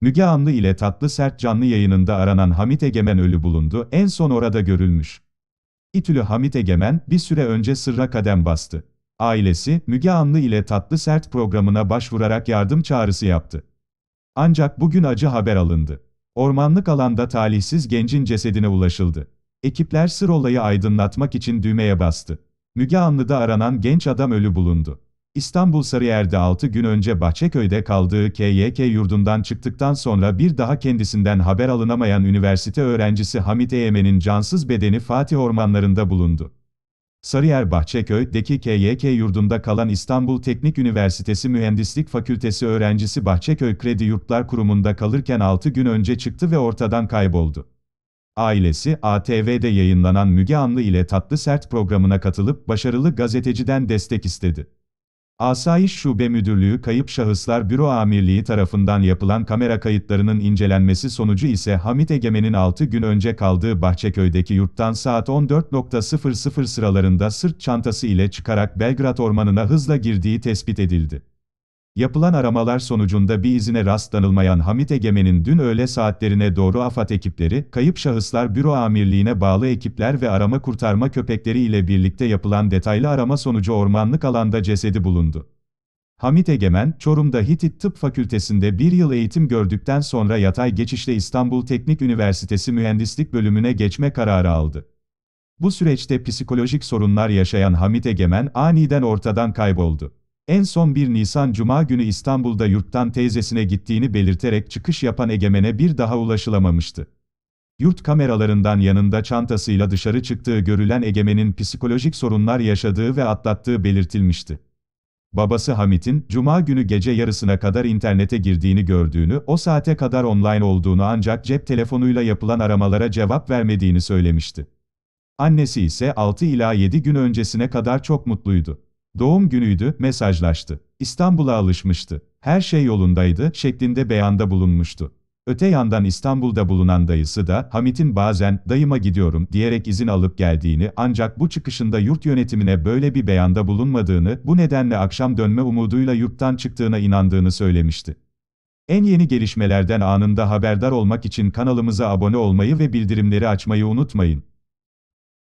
Müge Anlı ile Tatlı Sert canlı yayınında aranan Hamit Egemen ölü bulundu, en son orada görülmüş. İtülü Hamit Egemen, bir süre önce sırra kadem bastı. Ailesi, Müge Anlı ile Tatlı Sert programına başvurarak yardım çağrısı yaptı. Ancak bugün acı haber alındı. Ormanlık alanda talihsiz gencin cesedine ulaşıldı. Ekipler sır olayı aydınlatmak için düğmeye bastı. Müge Anlı'da aranan genç adam ölü bulundu. İstanbul Sarıyer'de 6 gün önce Bahçeköy'de kaldığı KYK yurdundan çıktıktan sonra bir daha kendisinden haber alınamayan üniversite öğrencisi Hamit Eymen'in cansız bedeni Fatih ormanlarında bulundu. Sarıyer Bahçeköy'deki KYK yurdunda kalan İstanbul Teknik Üniversitesi Mühendislik Fakültesi öğrencisi Bahçeköy Kredi Yurtlar Kurumu'nda kalırken 6 gün önce çıktı ve ortadan kayboldu. Ailesi, ATV'de yayınlanan Müge Anlı ile Tatlı Sert programına katılıp başarılı gazeteciden destek istedi. Asayiş Şube Müdürlüğü Kayıp Şahıslar Büro Amirliği tarafından yapılan kamera kayıtlarının incelenmesi sonucu ise Hamit Egemen'in 6 gün önce kaldığı Bahçeköy'deki yurttan saat 14.00 sıralarında sırt çantası ile çıkarak Belgrad Ormanı'na hızla girdiği tespit edildi. Yapılan aramalar sonucunda bir izine rastlanılmayan Hamit Egemen'in dün öğle saatlerine doğru AFAD ekipleri, Kayıp Şahıslar Büro Amirliğine bağlı ekipler ve arama kurtarma köpekleri ile birlikte yapılan detaylı arama sonucu ormanlık alanda cesedi bulundu. Hamit Egemen, Çorum'da Hitit Tıp Fakültesi'nde bir yıl eğitim gördükten sonra yatay geçişle İstanbul Teknik Üniversitesi Mühendislik Bölümüne geçme kararı aldı. Bu süreçte psikolojik sorunlar yaşayan Hamit Egemen aniden ortadan kayboldu. En son 1 Nisan Cuma günü İstanbul'da yurttan teyzesine gittiğini belirterek çıkış yapan Egemen'e bir daha ulaşılamamıştı. Yurt kameralarından yanında çantasıyla dışarı çıktığı görülen Egemen'in psikolojik sorunlar yaşadığı ve atlattığı belirtilmişti. Babası Hamit'in, Cuma günü gece yarısına kadar internete girdiğini gördüğünü, o saate kadar online olduğunu ancak cep telefonuyla yapılan aramalara cevap vermediğini söylemişti. Annesi ise 6 ila 7 gün öncesine kadar çok mutluydu. Doğum günüydü, mesajlaştı. İstanbul'a alışmıştı. Her şey yolundaydı şeklinde beyanda bulunmuştu. Öte yandan İstanbul'da bulunan dayısı da Hamit'in bazen dayıma gidiyorum diyerek izin alıp geldiğini ancak bu çıkışında yurt yönetimine böyle bir beyanda bulunmadığını, bu nedenle akşam dönme umuduyla yurttan çıktığına inandığını söylemişti. En yeni gelişmelerden anında haberdar olmak için kanalımıza abone olmayı ve bildirimleri açmayı unutmayın.